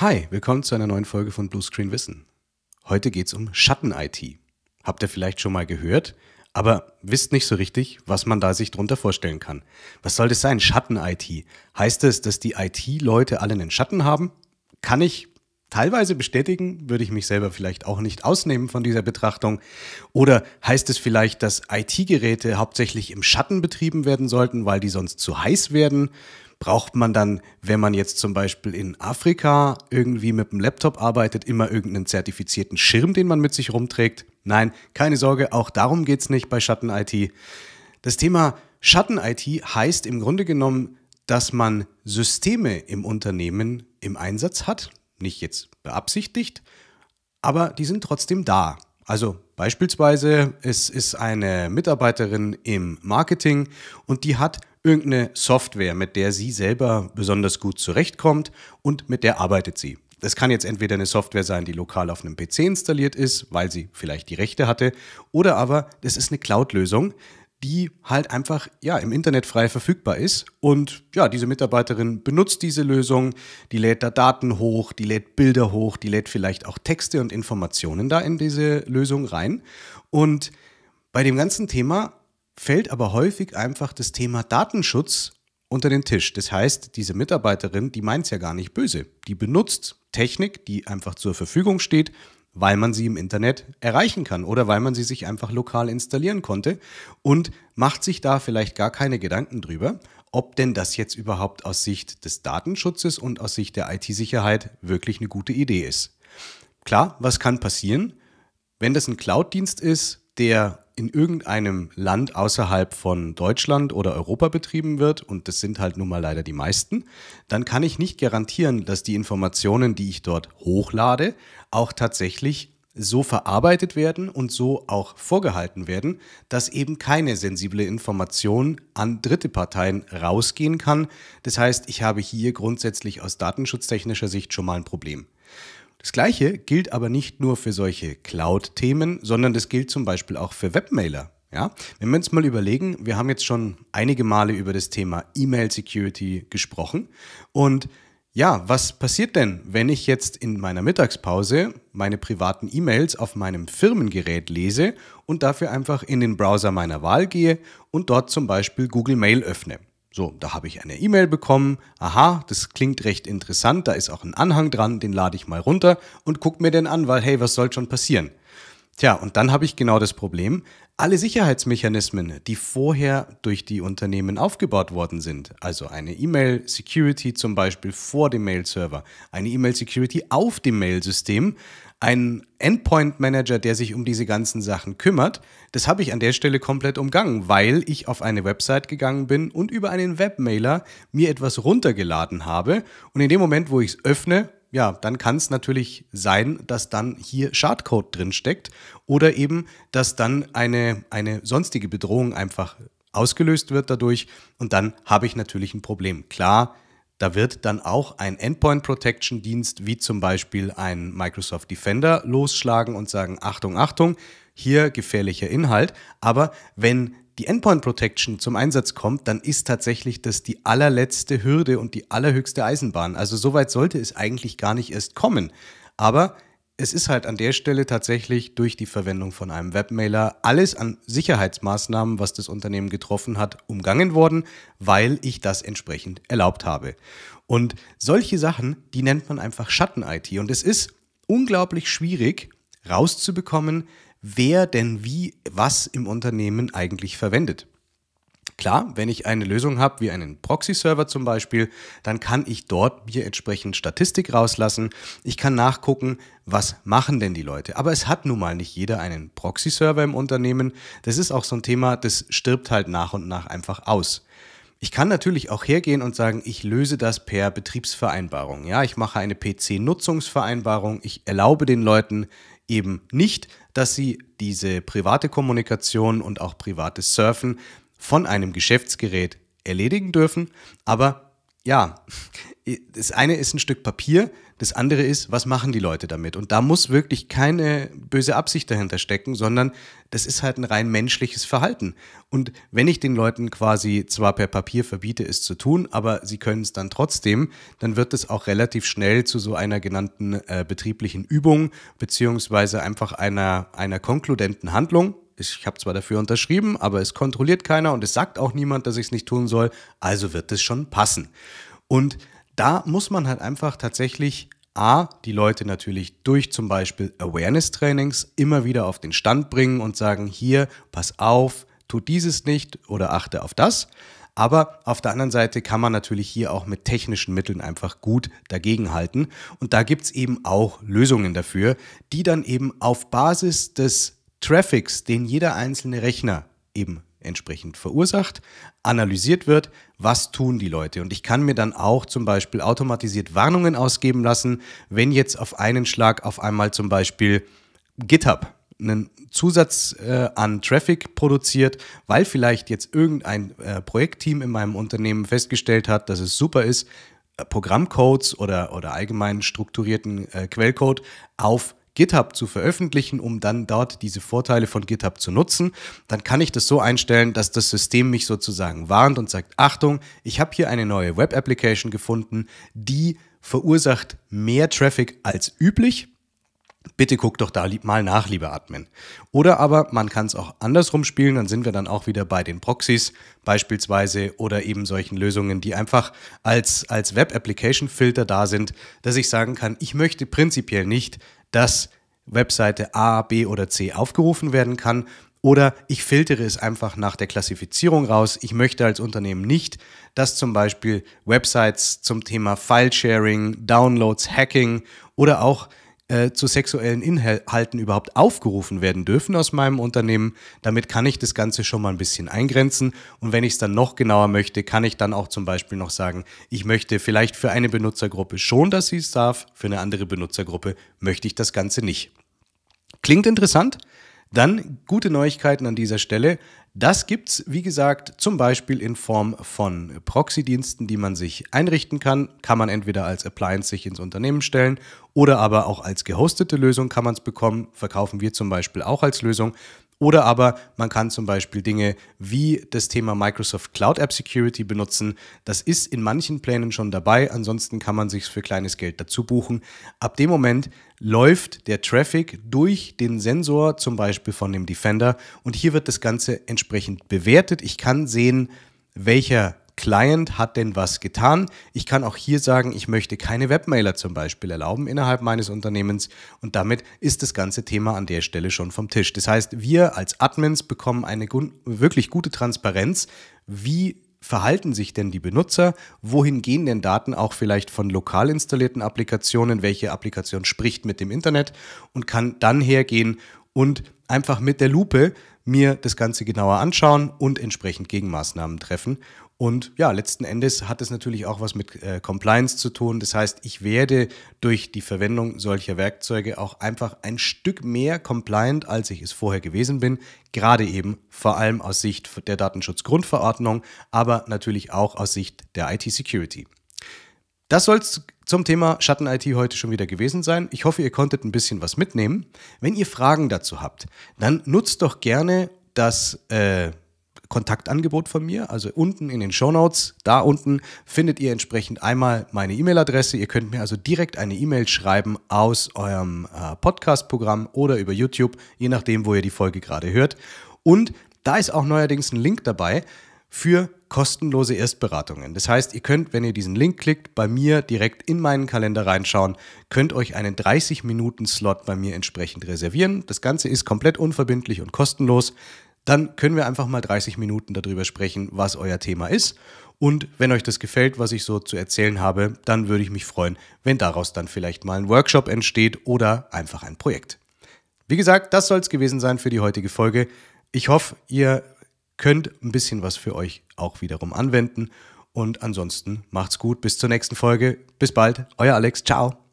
Hi, willkommen zu einer neuen Folge von Bluescreen Wissen. Heute geht's um Schatten-IT. Habt ihr vielleicht schon mal gehört, aber wisst nicht so richtig, was man da sich drunter vorstellen kann. Was soll das sein, Schatten-IT? Heißt es, dass die IT-Leute alle einen Schatten haben? Kann ich teilweise bestätigen, würde ich mich selber vielleicht auch nicht ausnehmen von dieser Betrachtung. Oder heißt es vielleicht, dass IT-Geräte hauptsächlich im Schatten betrieben werden sollten, weil die sonst zu heiß werden? Braucht man dann, wenn man jetzt zum Beispiel in Afrika irgendwie mit dem Laptop arbeitet, immer irgendeinen zertifizierten Schirm, den man mit sich rumträgt? Nein, keine Sorge, auch darum geht es nicht bei Schatten-IT. Das Thema Schatten-IT heißt im Grunde genommen, dass man Systeme im Unternehmen im Einsatz hat, nicht jetzt beabsichtigt, aber die sind trotzdem da. Also beispielsweise, es ist eine Mitarbeiterin im Marketing und die hat irgendeine Software, mit der sie selber besonders gut zurechtkommt und mit der arbeitet sie. Das kann jetzt entweder eine Software sein, die lokal auf einem PC installiert ist, weil sie vielleicht die Rechte hatte, oder aber das ist eine Cloud-Lösung, die halt einfach ja im Internet frei verfügbar ist und ja diese Mitarbeiterin benutzt diese Lösung, die lädt da Daten hoch, die lädt Bilder hoch, die lädt vielleicht auch Texte und Informationen da in diese Lösung rein und bei dem ganzen Thema fällt aber häufig einfach das Thema Datenschutz unter den Tisch. Das heißt, diese Mitarbeiterin, die meint es ja gar nicht böse. Die benutzt Technik, die einfach zur Verfügung steht, weil man sie im Internet erreichen kann oder weil man sie sich einfach lokal installieren konnte und macht sich da vielleicht gar keine Gedanken drüber, ob denn das jetzt überhaupt aus Sicht des Datenschutzes und aus Sicht der IT-Sicherheit wirklich eine gute Idee ist. Klar, was kann passieren? Wenn das ein Cloud-Dienst ist, der in irgendeinem Land außerhalb von Deutschland oder Europa betrieben wird, und das sind halt nun mal leider die meisten, dann kann ich nicht garantieren, dass die Informationen, die ich dort hochlade, auch tatsächlich so verarbeitet werden und so auch vorgehalten werden, dass eben keine sensible Information an dritte Parteien rausgehen kann. Das heißt, ich habe hier grundsätzlich aus datenschutztechnischer Sicht schon mal ein Problem. Das Gleiche gilt aber nicht nur für solche Cloud-Themen, sondern das gilt zum Beispiel auch für Webmailer. Ja? Wenn wir uns mal überlegen, wir haben jetzt schon einige Male über das Thema E-Mail-Security gesprochen und ja, was passiert denn, wenn ich jetzt in meiner Mittagspause meine privaten E-Mails auf meinem Firmengerät lese und dafür einfach in den Browser meiner Wahl gehe und dort zum Beispiel Google Mail öffne? So, da habe ich eine E-Mail bekommen. Aha, das klingt recht interessant. Da ist auch ein Anhang dran, den lade ich mal runter und gucke mir den an, weil hey, was soll schon passieren? Tja, und dann habe ich genau das Problem, alle Sicherheitsmechanismen, die vorher durch die Unternehmen aufgebaut worden sind, also eine E-Mail-Security zum Beispiel vor dem Mail-Server, eine E-Mail-Security auf dem Mail-System, ein Endpoint-Manager, der sich um diese ganzen Sachen kümmert, das habe ich an der Stelle komplett umgangen, weil ich auf eine Website gegangen bin und über einen Webmailer mir etwas runtergeladen habe. Und in dem Moment, wo ich es öffne, ja, dann kann es natürlich sein, dass dann hier Schadcode drin steckt oder eben, dass dann eine, eine sonstige Bedrohung einfach ausgelöst wird dadurch und dann habe ich natürlich ein Problem. Klar, da wird dann auch ein Endpoint Protection Dienst wie zum Beispiel ein Microsoft Defender losschlagen und sagen, Achtung, Achtung, hier gefährlicher Inhalt. Aber wenn die Endpoint Protection zum Einsatz kommt, dann ist tatsächlich das die allerletzte Hürde und die allerhöchste Eisenbahn. Also soweit sollte es eigentlich gar nicht erst kommen. Aber es ist halt an der Stelle tatsächlich durch die Verwendung von einem Webmailer alles an Sicherheitsmaßnahmen, was das Unternehmen getroffen hat, umgangen worden, weil ich das entsprechend erlaubt habe. Und solche Sachen, die nennt man einfach Schatten-IT. Und es ist unglaublich schwierig rauszubekommen, wer denn wie was im Unternehmen eigentlich verwendet. Klar, wenn ich eine Lösung habe, wie einen Proxy-Server zum Beispiel, dann kann ich dort mir entsprechend Statistik rauslassen. Ich kann nachgucken, was machen denn die Leute. Aber es hat nun mal nicht jeder einen Proxy-Server im Unternehmen. Das ist auch so ein Thema, das stirbt halt nach und nach einfach aus. Ich kann natürlich auch hergehen und sagen, ich löse das per Betriebsvereinbarung. Ja, ich mache eine PC-Nutzungsvereinbarung. Ich erlaube den Leuten eben nicht, dass sie diese private Kommunikation und auch privates Surfen von einem Geschäftsgerät erledigen dürfen. Aber ja, das eine ist ein Stück Papier, das andere ist, was machen die Leute damit? Und da muss wirklich keine böse Absicht dahinter stecken, sondern das ist halt ein rein menschliches Verhalten. Und wenn ich den Leuten quasi zwar per Papier verbiete, es zu tun, aber sie können es dann trotzdem, dann wird es auch relativ schnell zu so einer genannten äh, betrieblichen Übung, beziehungsweise einfach einer, einer konkludenten Handlung ich habe zwar dafür unterschrieben, aber es kontrolliert keiner und es sagt auch niemand, dass ich es nicht tun soll, also wird es schon passen. Und da muss man halt einfach tatsächlich A, die Leute natürlich durch zum Beispiel Awareness-Trainings immer wieder auf den Stand bringen und sagen, hier, pass auf, tu dieses nicht oder achte auf das. Aber auf der anderen Seite kann man natürlich hier auch mit technischen Mitteln einfach gut dagegenhalten. Und da gibt es eben auch Lösungen dafür, die dann eben auf Basis des Traffics, den jeder einzelne Rechner eben entsprechend verursacht, analysiert wird, was tun die Leute. Und ich kann mir dann auch zum Beispiel automatisiert Warnungen ausgeben lassen, wenn jetzt auf einen Schlag auf einmal zum Beispiel GitHub einen Zusatz äh, an Traffic produziert, weil vielleicht jetzt irgendein äh, Projektteam in meinem Unternehmen festgestellt hat, dass es super ist, äh, Programmcodes oder, oder allgemein strukturierten äh, Quellcode auf GitHub zu veröffentlichen, um dann dort diese Vorteile von GitHub zu nutzen, dann kann ich das so einstellen, dass das System mich sozusagen warnt und sagt, Achtung, ich habe hier eine neue Web-Application gefunden, die verursacht mehr Traffic als üblich bitte guck doch da mal nach, lieber Admin. Oder aber man kann es auch andersrum spielen, dann sind wir dann auch wieder bei den Proxys beispielsweise oder eben solchen Lösungen, die einfach als, als Web-Application-Filter da sind, dass ich sagen kann, ich möchte prinzipiell nicht, dass Webseite A, B oder C aufgerufen werden kann, oder ich filtere es einfach nach der Klassifizierung raus. Ich möchte als Unternehmen nicht, dass zum Beispiel Websites zum Thema File-Sharing, Downloads, Hacking oder auch äh, zu sexuellen Inhalten überhaupt aufgerufen werden dürfen aus meinem Unternehmen. Damit kann ich das Ganze schon mal ein bisschen eingrenzen. Und wenn ich es dann noch genauer möchte, kann ich dann auch zum Beispiel noch sagen, ich möchte vielleicht für eine Benutzergruppe schon, dass sie es darf, für eine andere Benutzergruppe möchte ich das Ganze nicht. Klingt interessant? Dann gute Neuigkeiten an dieser Stelle. Das gibt es, wie gesagt, zum Beispiel in Form von Proxy-Diensten, die man sich einrichten kann. Kann man entweder als Appliance sich ins Unternehmen stellen oder aber auch als gehostete Lösung kann man es bekommen. Verkaufen wir zum Beispiel auch als Lösung. Oder aber man kann zum Beispiel Dinge wie das Thema Microsoft Cloud App Security benutzen. Das ist in manchen Plänen schon dabei. Ansonsten kann man sich für kleines Geld dazu buchen. Ab dem Moment läuft der Traffic durch den Sensor zum Beispiel von dem Defender und hier wird das Ganze entsprechend bewertet. Ich kann sehen, welcher Client hat denn was getan. Ich kann auch hier sagen, ich möchte keine Webmailer zum Beispiel erlauben innerhalb meines Unternehmens und damit ist das ganze Thema an der Stelle schon vom Tisch. Das heißt, wir als Admins bekommen eine wirklich gute Transparenz, wie verhalten sich denn die Benutzer? Wohin gehen denn Daten auch vielleicht von lokal installierten Applikationen? Welche Applikation spricht mit dem Internet und kann dann hergehen und einfach mit der Lupe mir das Ganze genauer anschauen und entsprechend Gegenmaßnahmen treffen. Und ja, letzten Endes hat es natürlich auch was mit äh, Compliance zu tun. Das heißt, ich werde durch die Verwendung solcher Werkzeuge auch einfach ein Stück mehr compliant, als ich es vorher gewesen bin. Gerade eben vor allem aus Sicht der Datenschutzgrundverordnung, aber natürlich auch aus Sicht der IT-Security. Das soll es zum Thema Schatten-IT heute schon wieder gewesen sein. Ich hoffe, ihr konntet ein bisschen was mitnehmen. Wenn ihr Fragen dazu habt, dann nutzt doch gerne das äh, Kontaktangebot von mir. Also unten in den Show Notes, da unten findet ihr entsprechend einmal meine E-Mail-Adresse. Ihr könnt mir also direkt eine E-Mail schreiben aus eurem äh, Podcast-Programm oder über YouTube, je nachdem, wo ihr die Folge gerade hört. Und da ist auch neuerdings ein Link dabei für kostenlose Erstberatungen. Das heißt, ihr könnt, wenn ihr diesen Link klickt, bei mir direkt in meinen Kalender reinschauen, könnt euch einen 30-Minuten-Slot bei mir entsprechend reservieren. Das Ganze ist komplett unverbindlich und kostenlos dann können wir einfach mal 30 Minuten darüber sprechen, was euer Thema ist. Und wenn euch das gefällt, was ich so zu erzählen habe, dann würde ich mich freuen, wenn daraus dann vielleicht mal ein Workshop entsteht oder einfach ein Projekt. Wie gesagt, das soll es gewesen sein für die heutige Folge. Ich hoffe, ihr könnt ein bisschen was für euch auch wiederum anwenden. Und ansonsten macht's gut, bis zur nächsten Folge. Bis bald, euer Alex, ciao.